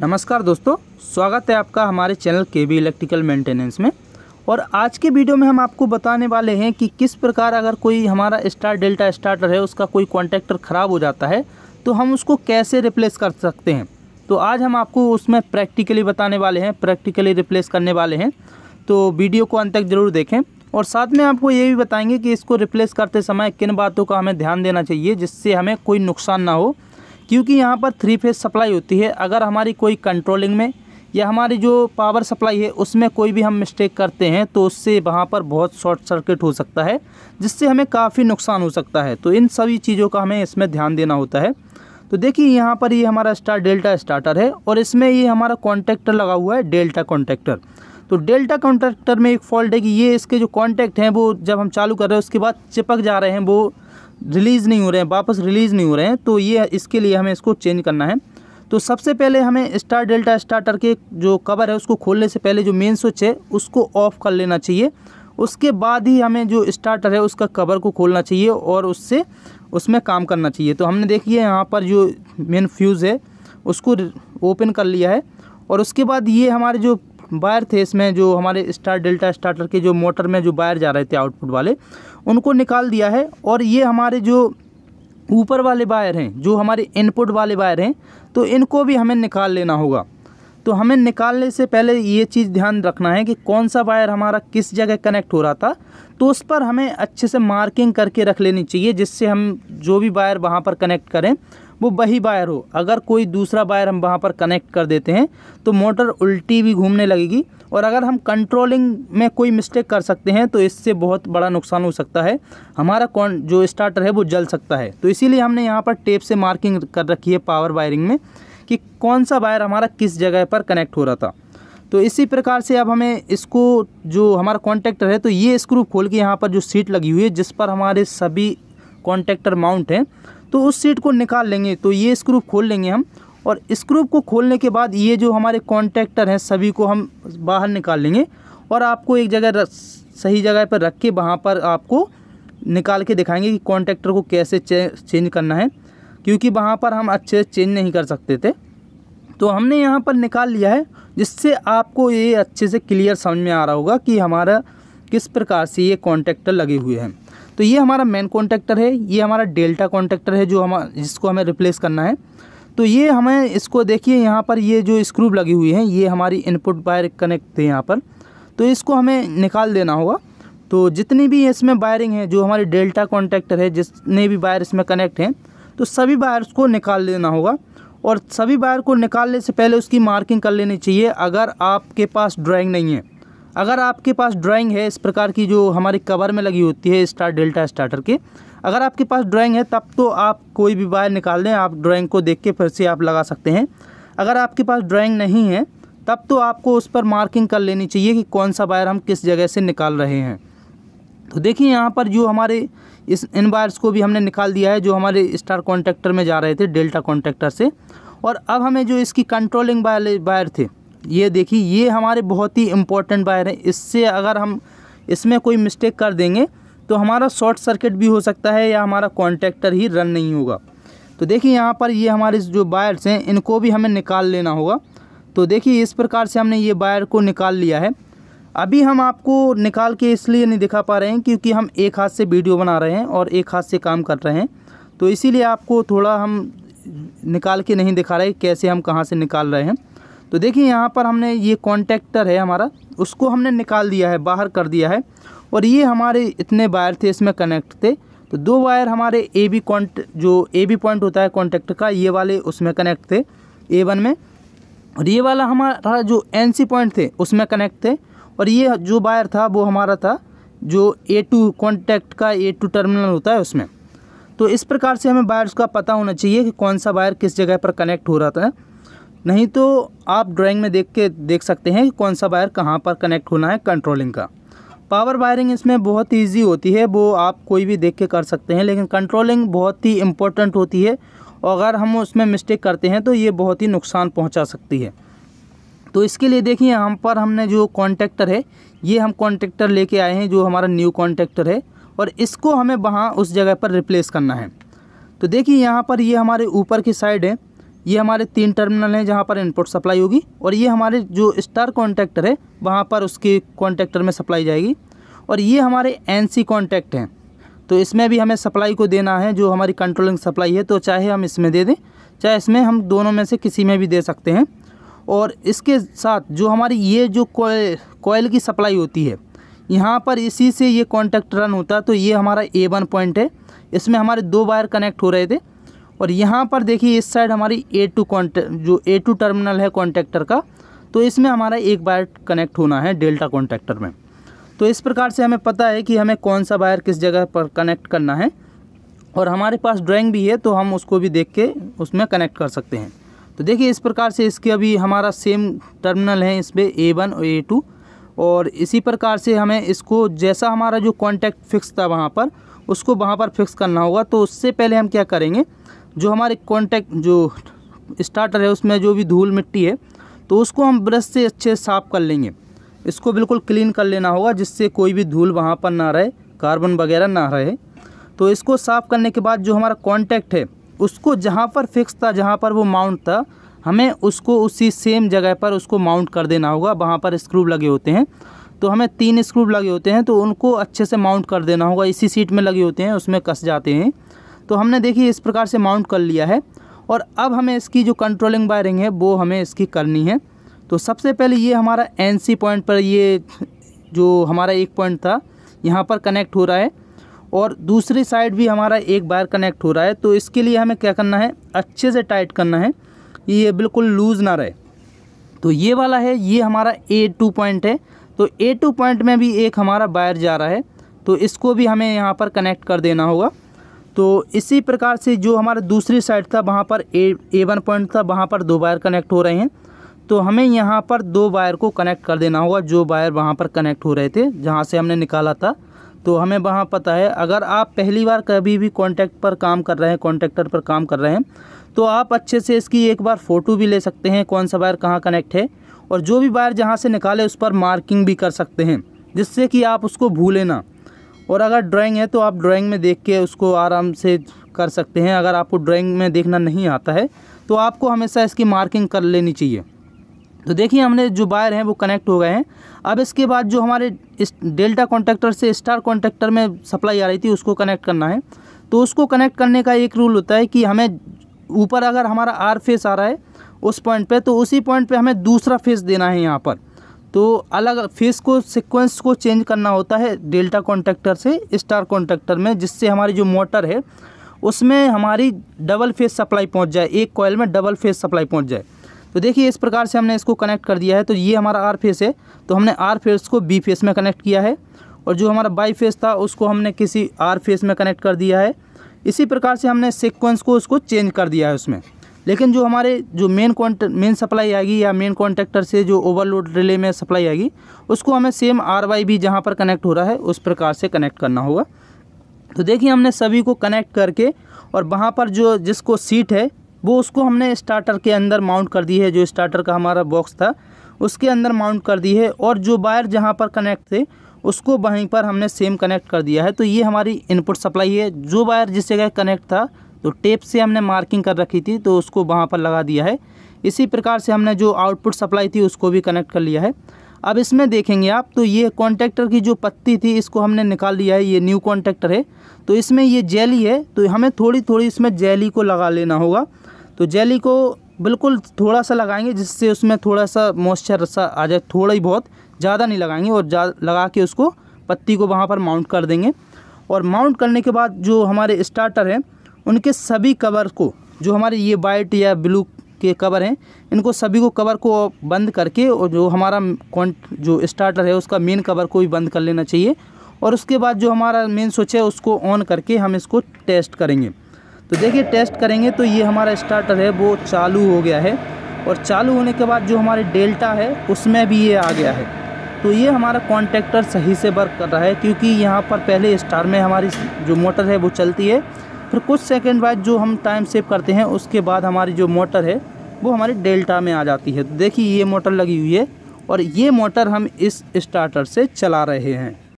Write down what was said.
नमस्कार दोस्तों स्वागत है आपका हमारे चैनल के बी इलेक्ट्रिकल मेंटेनेंस में और आज के वीडियो में हम आपको बताने वाले हैं कि किस प्रकार अगर कोई हमारा स्टार डेल्टा स्टार्टर है उसका कोई कॉन्टैक्टर ख़राब हो जाता है तो हम उसको कैसे रिप्लेस कर सकते हैं तो आज हम आपको उसमें प्रैक्टिकली बताने वाले हैं प्रैक्टिकली रिप्लेस करने वाले हैं तो वीडियो को अंत तक ज़रूर देखें और साथ में आपको ये भी बताएंगे कि इसको रिप्लेस करते समय किन बातों का हमें ध्यान देना चाहिए जिससे हमें कोई नुकसान ना हो क्योंकि यहाँ पर थ्री फेज सप्लाई होती है अगर हमारी कोई कंट्रोलिंग में या हमारी जो पावर सप्लाई है उसमें कोई भी हम मिस्टेक करते हैं तो उससे वहाँ पर बहुत शॉर्ट सर्किट हो सकता है जिससे हमें काफ़ी नुकसान हो सकता है तो इन सभी चीज़ों का हमें इसमें ध्यान देना होता है तो देखिए यहाँ पर ये हमारा स्टार डेल्टा स्टार्टर है और इसमें ये हमारा कॉन्टैक्टर लगा हुआ है डेल्टा कॉन्टैक्टर तो डेल्टा कॉन्टैक्टर में एक फॉल्ट है कि ये इसके जो कॉन्टैक्ट हैं वो जब हम चालू कर रहे हैं उसके बाद चिपक जा रहे हैं वो रिलीज़ नहीं हो रहे हैं वापस रिलीज़ नहीं हो रहे हैं तो ये इसके लिए हमें इसको चेंज करना है तो सबसे पहले हमें स्टार डेल्टा स्टार्टर के जो कवर है उसको खोलने से पहले जो मेन स्विच है उसको ऑफ़ कर लेना चाहिए उसके बाद ही हमें जो स्टार्टर है उसका कवर को खोलना चाहिए और उससे उसमें काम करना चाहिए तो हमने देखिए यहाँ पर जो मेन फ्यूज़ है उसको ओपन कर लिया है और उसके बाद ये हमारे जो वायर थे इसमें जो हमारे स्टार डेल्टा स्टार्टर के जो मोटर में जो वायर जा रहे थे आउटपुट वाले उनको निकाल दिया है और ये हमारे जो ऊपर वाले वायर हैं जो हमारे इनपुट वाले वायर हैं तो इनको भी हमें निकाल लेना होगा तो हमें निकालने से पहले ये चीज़ ध्यान रखना है कि कौन सा वायर हमारा किस जगह कनेक्ट हो रहा था तो उस पर हमें अच्छे से मार्किंग करके रख लेनी चाहिए जिससे हम जो भी वायर वहाँ पर कनेक्ट करें वो वही वायर हो अगर कोई दूसरा वायर हम वहाँ पर कनेक्ट कर देते हैं तो मोटर उल्टी भी घूमने लगेगी और अगर हम कंट्रोलिंग में कोई मिस्टेक कर सकते हैं तो इससे बहुत बड़ा नुकसान हो सकता है हमारा कौन जो स्टार्टर है वो जल सकता है तो इसीलिए हमने यहाँ पर टेप से मार्किंग कर रखी है पावर वायरिंग में कि कौन सा वायर हमारा किस जगह पर कनेक्ट हो रहा था तो इसी प्रकार से अब हमें इसको जो हमारा कॉन्टेक्टर है तो ये स्क्रू खोल के यहाँ पर जो सीट लगी हुई है जिस पर हमारे सभी कॉन्टेक्टर माउंट हैं तो उस सीट को निकाल लेंगे तो ये स्क्रूप खोल लेंगे हम और स्क्रूप को खोलने के बाद ये जो हमारे कॉन्ट्रैक्टर हैं सभी को हम बाहर निकाल लेंगे और आपको एक जगह सही जगह पर रख के वहाँ पर आपको निकाल के दिखाएंगे कि कॉन्ट्रैक्टर को कैसे चे, चेंज करना है क्योंकि वहाँ पर हम अच्छे से चेंज नहीं कर सकते थे तो हमने यहाँ पर निकाल लिया है जिससे आपको ये अच्छे से क्लियर समझ में आ रहा होगा कि हमारा किस प्रकार से ये कॉन्टैक्टर लगे हुए हैं तो ये हमारा मेन कॉन्ट्रैक्टर है ये हमारा डेल्टा कॉन्ट्रैक्टर है जो हम जिसको हमें रिप्लेस करना है तो ये हमें इसको देखिए यहाँ पर ये जो स्क्रूब लगी हुई है ये हमारी इनपुट वायर कनेक्ट थे यहाँ पर तो इसको हमें निकाल देना होगा तो जितनी भी इसमें वायरिंग है जो हमारी डेल्टा कॉन्ट्रैक्टर है जितने भी वायर इसमें कनेक्ट हैं तो सभी वायर्स को निकाल लेना होगा और सभी वायर को निकालने से पहले उसकी मार्किंग कर लेनी चाहिए अगर आपके पास ड्राइंग नहीं है अगर आपके पास ड्राइंग है इस प्रकार की जो हमारी कवर में लगी होती है स्टार डेल्टा स्टार्टर के अगर आपके पास ड्राइंग है तब तो आप कोई भी वायर निकाल दें आप ड्राइंग को देख के फिर से आप लगा सकते हैं अगर आपके पास ड्राइंग नहीं है तब तो आपको उस पर मार्किंग कर लेनी चाहिए कि कौन सा वायर हम किस जगह से निकाल रहे हैं तो देखिए यहाँ पर जो हमारे इस इन वायर्स को भी हमने निकाल दिया है जो हमारे स्टार कॉन्ट्रेक्टर में जा रहे थे डेल्टा कॉन्ट्रेक्टर से और अब हमें जो इसकी कंट्रोलिंग वायर वायर थे ये देखिए ये हमारे बहुत ही इम्पोर्टेंट वायर है इससे अगर हम इसमें कोई मिस्टेक कर देंगे तो हमारा शॉर्ट सर्किट भी हो सकता है या हमारा कॉन्टैक्टर ही रन नहीं होगा तो देखिए यहाँ पर ये हमारे जो वायर्स हैं इनको भी हमें निकाल लेना होगा तो देखिए इस प्रकार से हमने ये वायर को निकाल लिया है अभी हम आपको निकाल के इसलिए नहीं दिखा पा रहे हैं क्योंकि हम एक हाथ से वीडियो बना रहे हैं और एक हाथ से काम कर रहे हैं तो इसीलिए आपको थोड़ा हम निकाल के नहीं दिखा रहे कैसे हम कहाँ से निकाल रहे हैं तो देखिए यहाँ पर हमने ये कॉन्टैक्टर है हमारा उसको हमने निकाल दिया है बाहर कर दिया है और ये हमारे इतने वायर थे इसमें कनेक्ट थे तो दो वायर हमारे ए बी कॉन्ट जो ए बी पॉइंट होता है कॉन्टैक्ट का ये वाले उसमें कनेक्ट थे ए वन में और ये वाला हमारा जो एन सी पॉइंट थे उसमें कनेक्ट थे और ये जो वायर था वो हमारा था जो ए टू कॉन्टैक्ट का ए टू टर्मिनल होता है उसमें तो इस प्रकार से हमें वायर्स का पता होना चाहिए कि कौन सा वायर किस जगह पर कनेक्ट हो रहा था नहीं तो आप ड्राइंग में देख के देख सकते हैं कौन सा वायर कहाँ पर कनेक्ट होना है कंट्रोलिंग का पावर वायरिंग इसमें बहुत ईजी होती है वो आप कोई भी देख के कर सकते हैं लेकिन कंट्रोलिंग बहुत ही इम्पोर्टेंट होती है और अगर हम उसमें मिस्टेक करते हैं तो ये बहुत ही नुकसान पहुंचा सकती है तो इसके लिए देखिए हम पर हमने जो कॉन्टेक्टर है ये हम कॉन्टेक्टर लेके आए हैं जो हमारा न्यू कॉन्टेक्टर है और इसको हमें वहाँ उस जगह पर रिप्लेस करना है तो देखिए यहाँ पर ये हमारे ऊपर की साइड है ये हमारे तीन टर्मिनल हैं जहाँ पर इनपुट सप्लाई होगी और ये हमारे जो स्टार कॉन्टैक्टर है वहाँ पर उसके कॉन्टैक्टर में सप्लाई जाएगी और ये हमारे एन सी कॉन्टैक्ट हैं तो इसमें भी हमें सप्लाई को देना है जो हमारी कंट्रोलिंग सप्लाई है तो चाहे हम इसमें दे दें चाहे इसमें हम दोनों में से किसी में भी दे सकते हैं और इसके साथ जो हमारी ये जो कोयल कोयल की सप्लाई होती है यहाँ पर इसी से ये कॉन्टैक्ट रन होता तो ये हमारा ए वन पॉइंट है इसमें हमारे दो वायर कनेक्ट हो रहे थे और यहाँ पर देखिए इस साइड हमारी ए टू जो ए टू टर्मिनल है कॉन्टैक्टर का तो इसमें हमारा एक वायर कनेक्ट होना है डेल्टा कॉन्टैक्टर में तो इस प्रकार से हमें पता है कि हमें कौन सा वायर किस जगह पर कनेक्ट करना है और हमारे पास ड्राइंग भी है तो हम उसको भी देख के उसमें कनेक्ट कर सकते हैं तो देखिए इस प्रकार से इसके अभी हमारा सेम टर्मिनल है इस पर ए वन और ए टू और इसी प्रकार से हमें इसको जैसा हमारा जो कॉन्टैक्ट फिक्स था वहाँ पर उसको वहाँ पर फिक्स करना होगा तो उससे पहले हम क्या करेंगे जो हमारे कॉन्टैक्ट जो स्टार्टर है उसमें जो भी धूल मिट्टी है तो उसको हम ब्रश से अच्छे साफ़ कर लेंगे इसको बिल्कुल क्लीन कर लेना होगा जिससे कोई भी धूल वहाँ पर ना रहे कार्बन वगैरह ना रहे तो इसको साफ़ करने के बाद जो हमारा कॉन्टैक्ट है उसको जहाँ पर फिक्स था जहाँ पर वो माउंट था हमें उसको उसी सेम जगह पर उसको माउंट कर देना होगा वहाँ पर स्क्रूब लगे होते हैं तो हमें तीन स्क्रूब लगे होते हैं तो उनको अच्छे से माउंट कर देना होगा इसी सीट में लगे होते हैं उसमें कस जाते हैं तो हमने देखिए इस प्रकार से माउंट कर लिया है और अब हमें इसकी जो कंट्रोलिंग वायरिंग है वो हमें इसकी करनी है तो सबसे पहले ये हमारा एन पॉइंट पर ये जो हमारा एक पॉइंट था यहाँ पर कनेक्ट हो रहा है और दूसरी साइड भी हमारा एक बार कनेक्ट हो रहा है तो इसके लिए हमें क्या करना है अच्छे से टाइट करना है ये बिल्कुल लूज़ ना रहे तो ये वाला है ये हमारा ए टू पॉइंट है तो ए टू पॉइंट में भी एक हमारा वायर जा रहा है तो इसको भी हमें यहाँ पर कनेक्ट कर देना होगा तो इसी प्रकार से जो हमारा दूसरी साइड था वहाँ पर ए ए वन पॉइंट था वहाँ पर दो वायर कनेक्ट हो रहे हैं तो हमें यहाँ पर दो वायर को कनेक्ट कर देना होगा जो वायर वहाँ पर कनेक्ट हो रहे थे जहाँ से हमने निकाला था तो हमें वहाँ पता है अगर आप पहली बार कभी भी कॉन्टैक्ट पर काम कर रहे हैं कॉन्ट्रेक्टर पर काम कर रहे हैं तो आप अच्छे से इसकी एक बार फ़ोटो भी ले सकते हैं कौन सा वायर कहाँ कनेक्ट है और जो भी वायर जहाँ से निकाले उस पर मार्किंग भी कर सकते हैं जिससे कि आप उसको भूलें ना और अगर ड्राइंग है तो आप ड्राइंग में देख के उसको आराम से कर सकते हैं अगर आपको ड्राइंग में देखना नहीं आता है तो आपको हमेशा इसकी मार्किंग कर लेनी चाहिए तो देखिए हमने जो वायर हैं वो कनेक्ट हो गए हैं अब इसके बाद जो हमारे इस डेल्टा कॉन्ट्रेक्टर से स्टार कॉन्ट्रेक्टर में सप्लाई आ रही थी उसको कनेक्ट करना है तो उसको कनेक्ट करने का एक रूल होता है कि हमें ऊपर अगर हमारा आर फेस आ रहा है उस पॉइंट पे तो उसी पॉइंट पे हमें दूसरा फेस देना है यहाँ पर तो अलग फेस को सिक्वेंस को चेंज करना होता है डेल्टा कॉन्ट्रैक्टर से स्टार कॉन्ट्रैक्टर में जिससे हमारी जो मोटर है उसमें हमारी डबल फेस सप्लाई पहुंच जाए एक कॉयल में डबल फेस सप्लाई पहुंच जाए तो देखिए इस प्रकार से हमने इसको कनेक्ट कर दिया है तो ये हमारा आर फेस है तो हमने आर फेस को बी फेस में कनेक्ट किया है और जो हमारा बाई फेस था उसको हमने किसी आर फेस में कनेक्ट कर दिया है इसी प्रकार से हमने सिक्वेंस को उसको चेंज कर दिया है उसमें लेकिन जो हमारे जो मेन कॉन्ट मेन सप्लाई आएगी या मेन कॉन्ट्रैक्टर से जो ओवरलोड रिले में सप्लाई आएगी उसको हमें सेम आर वाई भी जहाँ पर कनेक्ट हो रहा है उस प्रकार से कनेक्ट करना होगा तो देखिए हमने सभी को कनेक्ट करके और वहाँ पर जो जिसको सीट है वो उसको हमने स्टार्टर के अंदर माउंट कर दी है जो स्टार्टर का हमारा बॉक्स था उसके अंदर माउंट कर दी है और जो वायर जहाँ पर कनेक्ट थे उसको वहीं पर हमने सेम कनेक्ट कर दिया है तो ये हमारी इनपुट सप्लाई है जो वायर जिस जगह कनेक्ट था तो टेप से हमने मार्किंग कर रखी थी तो उसको वहाँ पर लगा दिया है इसी प्रकार से हमने जो आउटपुट सप्लाई थी उसको भी कनेक्ट कर लिया है अब इसमें देखेंगे आप तो ये कॉन्ट्रैक्टर की जो पत्ती थी इसको हमने निकाल लिया है ये न्यू कॉन्ट्रैक्टर है तो इसमें ये जेली है तो हमें थोड़ी थोड़ी इसमें जेली को लगा लेना होगा तो जेली को बिल्कुल थोड़ा सा लगाएंगे जिससे उसमें थोड़ा सा मॉइस्चर सा आ जाए थोड़ा ही बहुत ज़्यादा नहीं लगाएंगे और लगा के उसको पत्ती को वहाँ पर माउंट कर देंगे और माउंट करने के बाद जो हमारे स्टार्टर हैं उनके सभी कवर को जो हमारे ये वाइट या ब्लू के कवर हैं इनको सभी को कवर को बंद करके और जो हमारा कॉन्ट जो स्टार्टर है उसका मेन कवर को भी बंद कर लेना चाहिए और उसके बाद जो हमारा मेन स्विच है उसको ऑन करके हम इसको टेस्ट करेंगे तो देखिए टेस्ट करेंगे तो ये हमारा स्टार्टर है वो चालू हो गया है और चालू होने के बाद जो हमारे डेल्टा है उसमें भी ये आ गया है तो ये हमारा कॉन्टेक्टर सही से वर्क कर रहा है क्योंकि यहाँ पर पहले स्टार में हमारी जो मोटर है वो चलती है फिर कुछ सेकंड बाद जो हम टाइम सेव करते हैं उसके बाद हमारी जो मोटर है वो हमारी डेल्टा में आ जाती है तो देखिए ये मोटर लगी हुई है और ये मोटर हम इस स्टार्टर से चला रहे हैं